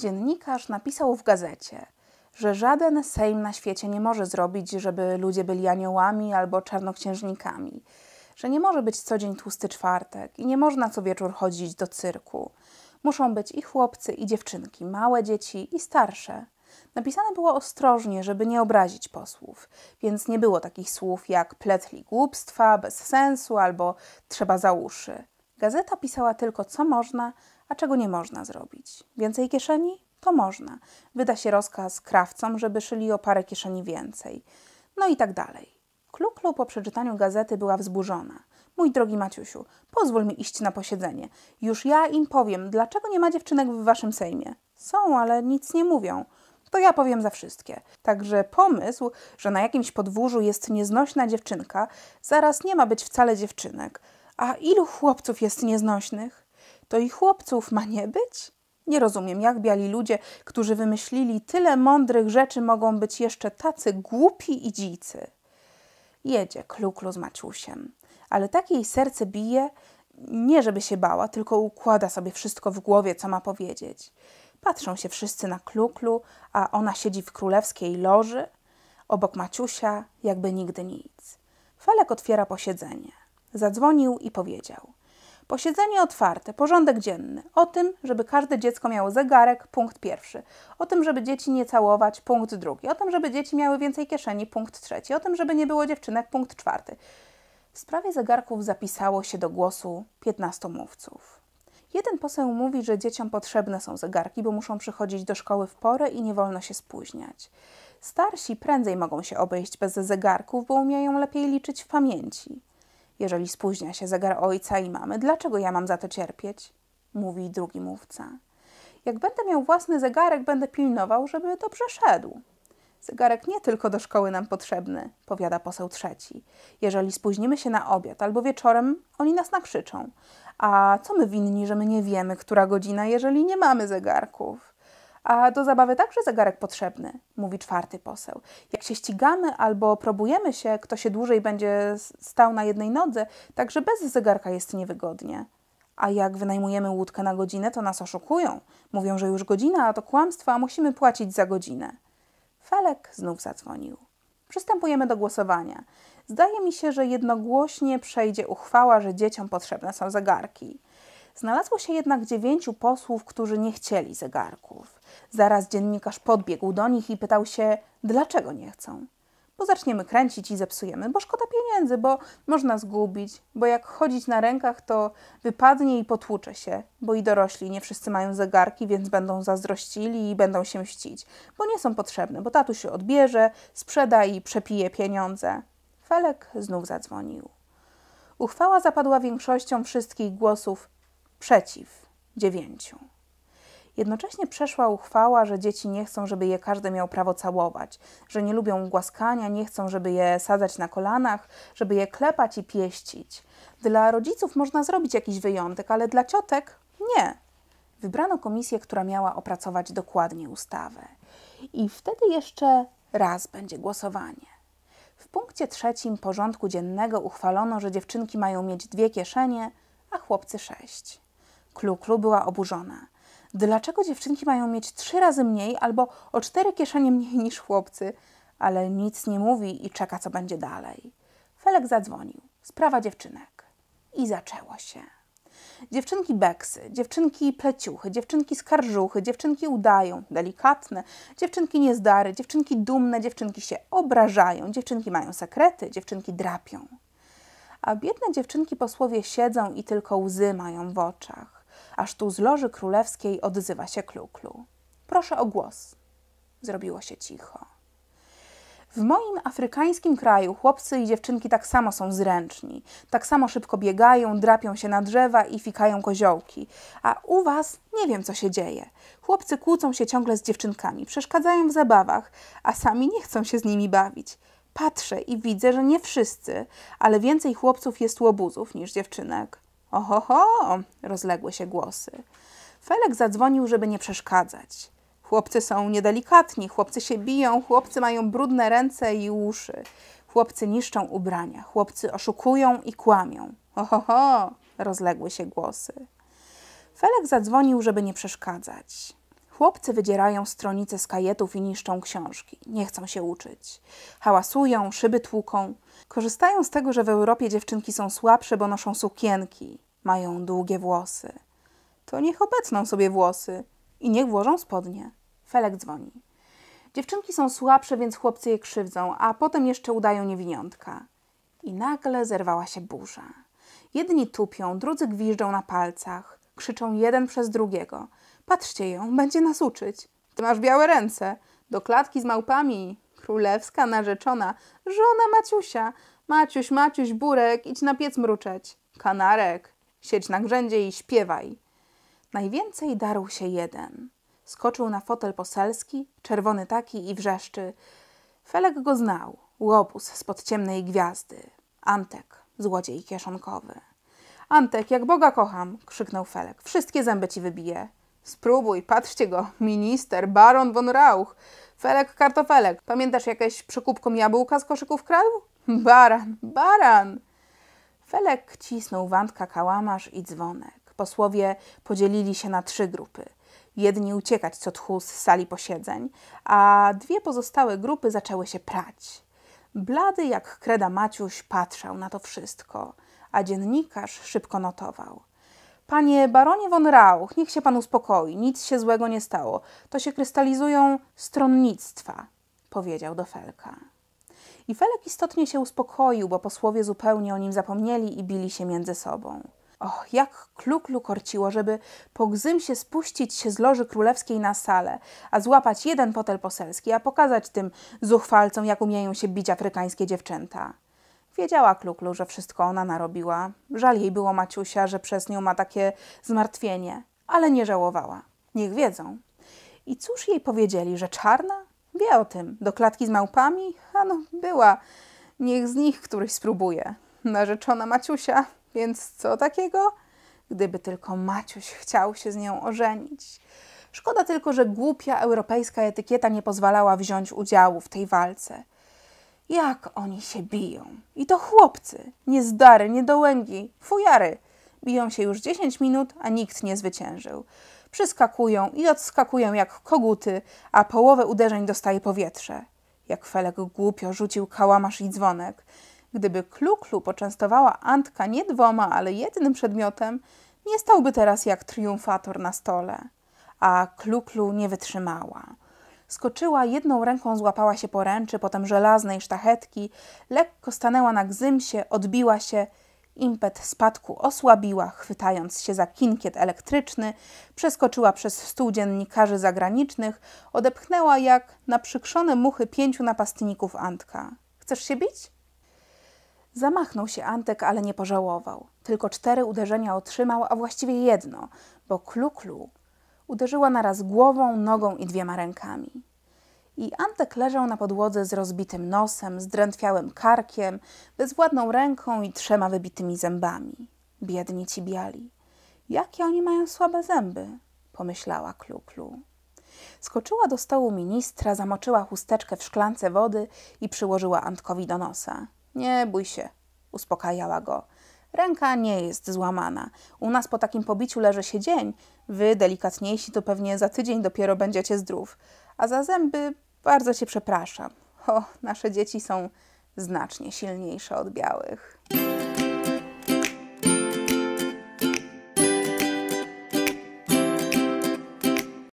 dziennikarz napisał w gazecie, że żaden Sejm na świecie nie może zrobić, żeby ludzie byli aniołami albo czarnoksiężnikami, że nie może być co dzień tłusty czwartek i nie można co wieczór chodzić do cyrku. Muszą być i chłopcy, i dziewczynki, małe dzieci i starsze. Napisane było ostrożnie, żeby nie obrazić posłów, więc nie było takich słów jak pletli głupstwa, bez sensu albo trzeba za uszy. Gazeta pisała tylko, co można, a czego nie można zrobić. Więcej kieszeni? To można. Wyda się rozkaz krawcom, żeby szyli o parę kieszeni więcej. No i tak dalej. Kluklu po przeczytaniu gazety była wzburzona. Mój drogi Maciusiu, pozwól mi iść na posiedzenie. Już ja im powiem, dlaczego nie ma dziewczynek w waszym Sejmie. Są, ale nic nie mówią. To ja powiem za wszystkie. Także pomysł, że na jakimś podwórzu jest nieznośna dziewczynka, zaraz nie ma być wcale dziewczynek. A ilu chłopców jest nieznośnych? To i chłopców ma nie być? Nie rozumiem, jak biali ludzie, którzy wymyślili tyle mądrych rzeczy, mogą być jeszcze tacy głupi i dzicy. Jedzie kluklu z Maciusiem, ale tak jej serce bije, nie żeby się bała, tylko układa sobie wszystko w głowie, co ma powiedzieć. Patrzą się wszyscy na kluklu, a ona siedzi w królewskiej loży, obok Maciusia, jakby nigdy nic. Felek otwiera posiedzenie. Zadzwonił i powiedział: Posiedzenie otwarte, porządek dzienny. O tym, żeby każde dziecko miało zegarek, punkt pierwszy. O tym, żeby dzieci nie całować, punkt drugi. O tym, żeby dzieci miały więcej kieszeni, punkt trzeci. O tym, żeby nie było dziewczynek, punkt czwarty. W sprawie zegarków zapisało się do głosu 15 mówców. Jeden poseł mówi, że dzieciom potrzebne są zegarki, bo muszą przychodzić do szkoły w porę i nie wolno się spóźniać. Starsi prędzej mogą się obejść bez zegarków, bo umieją lepiej liczyć w pamięci. Jeżeli spóźnia się zegar ojca i mamy, dlaczego ja mam za to cierpieć? Mówi drugi mówca. Jak będę miał własny zegarek, będę pilnował, żeby dobrze szedł. Zegarek nie tylko do szkoły nam potrzebny, powiada poseł trzeci. Jeżeli spóźnimy się na obiad albo wieczorem, oni nas nakrzyczą. A co my winni, że my nie wiemy, która godzina, jeżeli nie mamy zegarków? A do zabawy także zegarek potrzebny, mówi czwarty poseł. Jak się ścigamy albo probujemy się, kto się dłużej będzie stał na jednej nodze, także bez zegarka jest niewygodnie. A jak wynajmujemy łódkę na godzinę, to nas oszukują. Mówią, że już godzina, a to kłamstwo, a musimy płacić za godzinę. Felek znów zadzwonił. Przystępujemy do głosowania. Zdaje mi się, że jednogłośnie przejdzie uchwała, że dzieciom potrzebne są zegarki. Znalazło się jednak dziewięciu posłów, którzy nie chcieli zegarków. Zaraz dziennikarz podbiegł do nich i pytał się, dlaczego nie chcą. Bo zaczniemy kręcić i zepsujemy, bo szkoda pieniędzy, bo można zgubić, bo jak chodzić na rękach, to wypadnie i potłucze się, bo i dorośli nie wszyscy mają zegarki, więc będą zazdrościli i będą się mścić, bo nie są potrzebne, bo tatu się odbierze, sprzeda i przepije pieniądze. Felek znów zadzwonił. Uchwała zapadła większością wszystkich głosów przeciw dziewięciu. Jednocześnie przeszła uchwała, że dzieci nie chcą, żeby je każdy miał prawo całować, że nie lubią głaskania, nie chcą, żeby je sadzać na kolanach, żeby je klepać i pieścić. Dla rodziców można zrobić jakiś wyjątek, ale dla ciotek nie. Wybrano komisję, która miała opracować dokładnie ustawę. I wtedy jeszcze raz będzie głosowanie. W punkcie trzecim porządku dziennego uchwalono, że dziewczynki mają mieć dwie kieszenie, a chłopcy sześć. Kluklu była oburzona. Dlaczego dziewczynki mają mieć trzy razy mniej albo o cztery kieszenie mniej niż chłopcy? Ale nic nie mówi i czeka, co będzie dalej. Felek zadzwonił. Sprawa dziewczynek. I zaczęło się. Dziewczynki beksy, dziewczynki pleciuchy, dziewczynki skarżuchy, dziewczynki udają, delikatne, dziewczynki niezdary, dziewczynki dumne, dziewczynki się obrażają, dziewczynki mają sekrety, dziewczynki drapią. A biedne dziewczynki posłowie siedzą i tylko łzy mają w oczach aż tu z Loży Królewskiej odzywa się Kluklu. Proszę o głos. Zrobiło się cicho. W moim afrykańskim kraju chłopcy i dziewczynki tak samo są zręczni, tak samo szybko biegają, drapią się na drzewa i fikają koziołki. A u was nie wiem, co się dzieje. Chłopcy kłócą się ciągle z dziewczynkami, przeszkadzają w zabawach, a sami nie chcą się z nimi bawić. Patrzę i widzę, że nie wszyscy, ale więcej chłopców jest łobuzów niż dziewczynek. Ohoho! rozległy się głosy. Felek zadzwonił, żeby nie przeszkadzać. Chłopcy są niedelikatni, chłopcy się biją, chłopcy mają brudne ręce i uszy. Chłopcy niszczą ubrania, chłopcy oszukują i kłamią. Ohoho! rozległy się głosy. Felek zadzwonił, żeby nie przeszkadzać. Chłopcy wydzierają stronice z kajetów i niszczą książki. Nie chcą się uczyć. Hałasują, szyby tłuką. Korzystają z tego, że w Europie dziewczynki są słabsze, bo noszą sukienki. Mają długie włosy. To niech obecną sobie włosy i niech włożą spodnie. Felek dzwoni. Dziewczynki są słabsze, więc chłopcy je krzywdzą, a potem jeszcze udają niewiniątka. I nagle zerwała się burza. Jedni tupią, drudzy gwiżdżą na palcach, krzyczą jeden przez drugiego – Patrzcie ją, będzie nas uczyć. Ty masz białe ręce. Do klatki z małpami. Królewska narzeczona. Żona Maciusia. Maciuś, Maciuś, Burek, idź na piec mruczeć. Kanarek, siedź na grzędzie i śpiewaj. Najwięcej darł się jeden. Skoczył na fotel poselski, czerwony taki i wrzeszczy. Felek go znał. Łobuz spod ciemnej gwiazdy. Antek, złodziej kieszonkowy. Antek, jak Boga kocham, krzyknął Felek. Wszystkie zęby ci wybije. Spróbuj, patrzcie go. Minister, baron von Rauch. Felek kartofelek. Pamiętasz jakieś przekupką jabłka z koszyków kradł? Baran, baran. Felek cisnął wandka kałamarz i dzwonek. Posłowie podzielili się na trzy grupy. Jedni uciekać co tchu z sali posiedzeń, a dwie pozostałe grupy zaczęły się prać. Blady jak kreda Maciuś patrzał na to wszystko, a dziennikarz szybko notował – Panie baronie von Rauch, niech się pan uspokoi, nic się złego nie stało. To się krystalizują stronnictwa, powiedział do Felka. I Felek istotnie się uspokoił, bo posłowie zupełnie o nim zapomnieli i bili się między sobą. Och, jak kluklu korciło, żeby po gzymsie się spuścić się z loży królewskiej na salę, a złapać jeden fotel poselski, a pokazać tym zuchwalcom, jak umieją się bić afrykańskie dziewczęta. Wiedziała Kluklu, że wszystko ona narobiła. Żal jej było Maciusia, że przez nią ma takie zmartwienie, ale nie żałowała. Niech wiedzą. I cóż jej powiedzieli, że czarna? Wie o tym. Do klatki z małpami? Ano, była. Niech z nich któryś spróbuje. Narzeczona Maciusia, więc co takiego? Gdyby tylko Maciuś chciał się z nią ożenić. Szkoda tylko, że głupia europejska etykieta nie pozwalała wziąć udziału w tej walce. Jak oni się biją? I to chłopcy, niezdary, niedołęgi, fujary. Biją się już 10 minut, a nikt nie zwyciężył. Przyskakują i odskakują jak koguty, a połowę uderzeń dostaje powietrze. Jak Felek głupio rzucił kałamarz i dzwonek. Gdyby Kluklu poczęstowała Antka nie dwoma, ale jednym przedmiotem, nie stałby teraz jak triumfator na stole. A Kluklu nie wytrzymała. Skoczyła, jedną ręką złapała się poręczy, potem żelaznej sztachetki, lekko stanęła na gzymsie, odbiła się. Impet spadku osłabiła, chwytając się za kinkiet elektryczny, przeskoczyła przez stół dziennikarzy zagranicznych, odepchnęła jak na muchy pięciu napastników Antka. Chcesz się bić? Zamachnął się Antek, ale nie pożałował. Tylko cztery uderzenia otrzymał, a właściwie jedno, bo Kluklu Uderzyła naraz głową, nogą i dwiema rękami. I Antek leżał na podłodze z rozbitym nosem, zdrętwiałym karkiem, bezwładną ręką i trzema wybitymi zębami. Biedni ci biali. Jakie oni mają słabe zęby, pomyślała Kluklu. Skoczyła do stołu ministra, zamoczyła chusteczkę w szklance wody i przyłożyła Antkowi do nosa. Nie bój się, uspokajała go. Ręka nie jest złamana. U nas po takim pobiciu leży się dzień. Wy, delikatniejsi, to pewnie za tydzień dopiero będziecie zdrów. A za zęby bardzo cię przepraszam. O, nasze dzieci są znacznie silniejsze od białych.